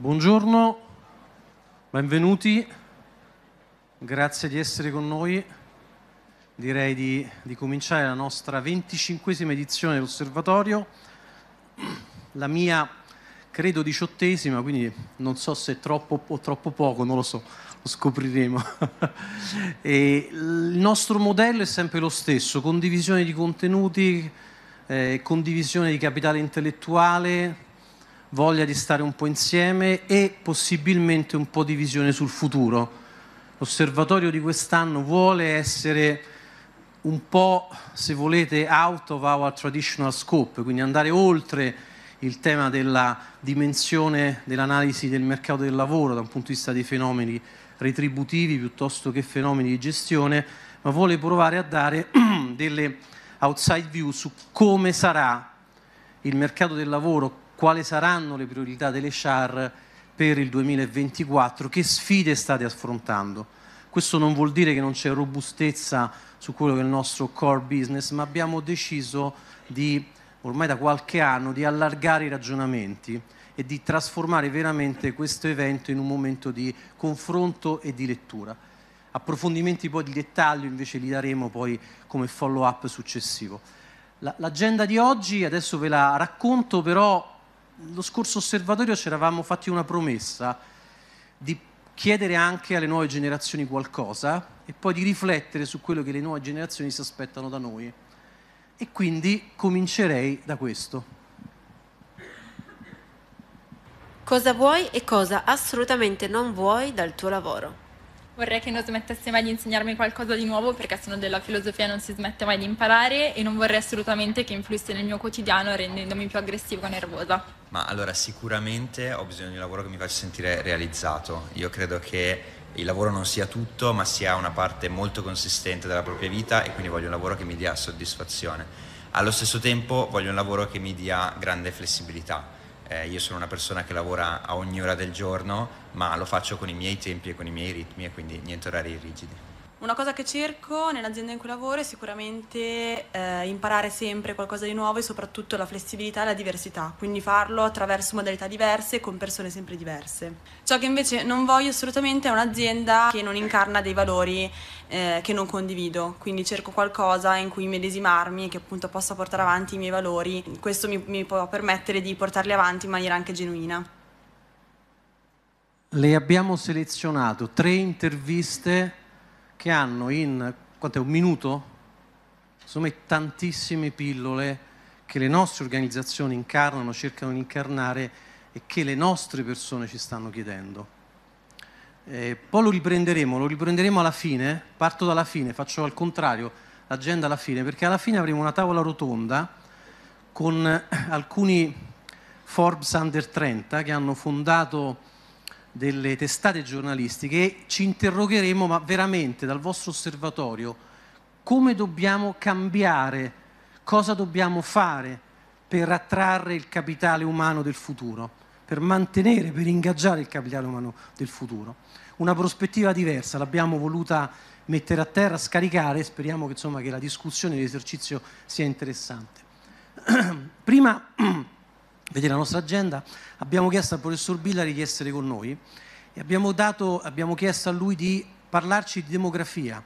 Buongiorno, benvenuti, grazie di essere con noi. Direi di, di cominciare la nostra venticinquesima edizione dell'osservatorio, la mia credo diciottesima, quindi non so se è troppo o troppo poco, non lo so, lo scopriremo. il nostro modello è sempre lo stesso, condivisione di contenuti, eh, condivisione di capitale intellettuale, voglia di stare un po' insieme e possibilmente un po' di visione sul futuro. L'osservatorio di quest'anno vuole essere un po', se volete, out of our traditional scope, quindi andare oltre il tema della dimensione dell'analisi del mercato del lavoro da un punto di vista dei fenomeni retributivi piuttosto che fenomeni di gestione, ma vuole provare a dare delle outside view su come sarà il mercato del lavoro quali saranno le priorità delle char per il 2024, che sfide state affrontando. Questo non vuol dire che non c'è robustezza su quello che è il nostro core business, ma abbiamo deciso di, ormai da qualche anno, di allargare i ragionamenti e di trasformare veramente questo evento in un momento di confronto e di lettura. Approfondimenti poi di dettaglio invece li daremo poi come follow up successivo. L'agenda di oggi adesso ve la racconto, però lo scorso osservatorio ci eravamo fatti una promessa di chiedere anche alle nuove generazioni qualcosa e poi di riflettere su quello che le nuove generazioni si aspettano da noi. E quindi comincerei da questo. Cosa vuoi e cosa assolutamente non vuoi dal tuo lavoro? Vorrei che non smettesse mai di insegnarmi qualcosa di nuovo perché sono della filosofia non si smette mai di imparare e non vorrei assolutamente che influisse nel mio quotidiano rendendomi più aggressivo o nervosa. Ma allora sicuramente ho bisogno di un lavoro che mi faccia sentire realizzato. Io credo che il lavoro non sia tutto ma sia una parte molto consistente della propria vita e quindi voglio un lavoro che mi dia soddisfazione. Allo stesso tempo voglio un lavoro che mi dia grande flessibilità eh, io sono una persona che lavora a ogni ora del giorno, ma lo faccio con i miei tempi e con i miei ritmi e quindi niente orari rigidi. Una cosa che cerco nell'azienda in cui lavoro è sicuramente eh, imparare sempre qualcosa di nuovo e soprattutto la flessibilità e la diversità, quindi farlo attraverso modalità diverse con persone sempre diverse. Ciò che invece non voglio assolutamente è un'azienda che non incarna dei valori eh, che non condivido, quindi cerco qualcosa in cui medesimarmi e che appunto possa portare avanti i miei valori, questo mi, mi può permettere di portarli avanti in maniera anche genuina. Le abbiamo selezionato tre interviste che hanno in quanto è un minuto? Secondo tantissime pillole che le nostre organizzazioni incarnano, cercano di incarnare e che le nostre persone ci stanno chiedendo. Eh, poi lo riprenderemo, lo riprenderemo alla fine, parto dalla fine, faccio al contrario, l'agenda alla fine, perché alla fine avremo una tavola rotonda con alcuni Forbes Under 30 che hanno fondato delle testate giornalistiche e ci interrogheremo, ma veramente dal vostro osservatorio, come dobbiamo cambiare, cosa dobbiamo fare per attrarre il capitale umano del futuro, per mantenere, per ingaggiare il capitale umano del futuro. Una prospettiva diversa, l'abbiamo voluta mettere a terra, scaricare, speriamo che, insomma, che la discussione e l'esercizio sia interessante. Prima vedere la nostra agenda, abbiamo chiesto al professor Billari di essere con noi e abbiamo, dato, abbiamo chiesto a lui di parlarci di demografia,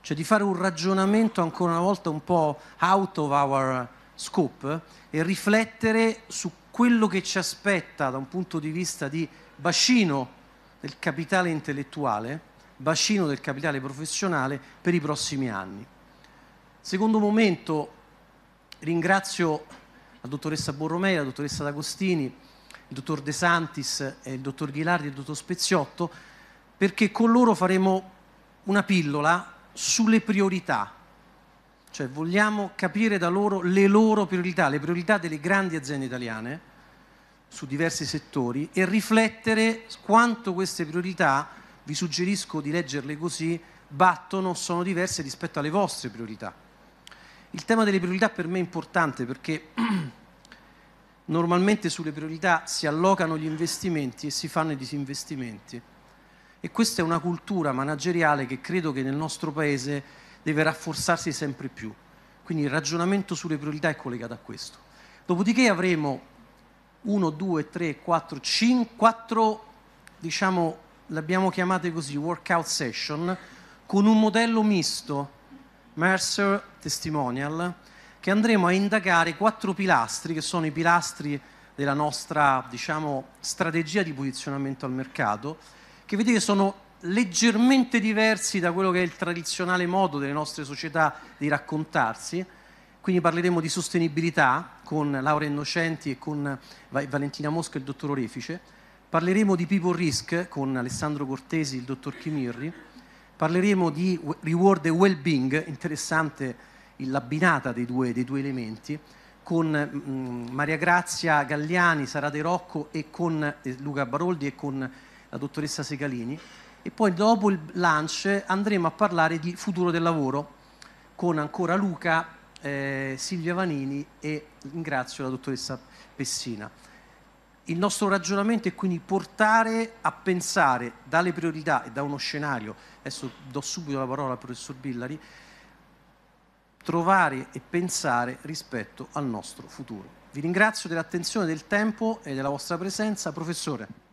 cioè di fare un ragionamento ancora una volta un po' out of our scope e riflettere su quello che ci aspetta da un punto di vista di bacino del capitale intellettuale, bacino del capitale professionale per i prossimi anni. Secondo momento ringrazio la dottoressa Borromei, la dottoressa D'Agostini, il dottor De Santis, il dottor Ghilardi e il dottor Speziotto, perché con loro faremo una pillola sulle priorità, cioè vogliamo capire da loro le loro priorità, le priorità delle grandi aziende italiane su diversi settori e riflettere quanto queste priorità, vi suggerisco di leggerle così, battono, sono diverse rispetto alle vostre priorità. Il tema delle priorità per me è importante perché normalmente sulle priorità si allocano gli investimenti e si fanno i disinvestimenti. E questa è una cultura manageriale che credo che nel nostro Paese deve rafforzarsi sempre più. Quindi il ragionamento sulle priorità è collegato a questo. Dopodiché avremo 1, 2, 3, 4, 5, 4, diciamo, l'abbiamo chiamate così, workout session, con un modello misto Mercer Testimonial, che andremo a indagare quattro pilastri che sono i pilastri della nostra diciamo, strategia di posizionamento al mercato, che vedete sono leggermente diversi da quello che è il tradizionale modo delle nostre società di raccontarsi. Quindi parleremo di sostenibilità con Laura Innocenti e con Valentina Mosca e il dottor Orefice. Parleremo di people risk con Alessandro Cortesi e il dottor Chimirri parleremo di reward e well-being, interessante l'abbinata dei due, dei due elementi, con mh, mm, Maria Grazia Galliani, Sara De Rocco e con eh, Luca Baroldi e con la dottoressa Segalini. E poi dopo il lunch andremo a parlare di futuro del lavoro con ancora Luca, eh, Silvia Vanini e ringrazio la dottoressa Pessina il nostro ragionamento è quindi portare a pensare dalle priorità e da uno scenario, adesso do subito la parola al professor Billari, trovare e pensare rispetto al nostro futuro. Vi ringrazio dell'attenzione, del tempo e della vostra presenza. Professore.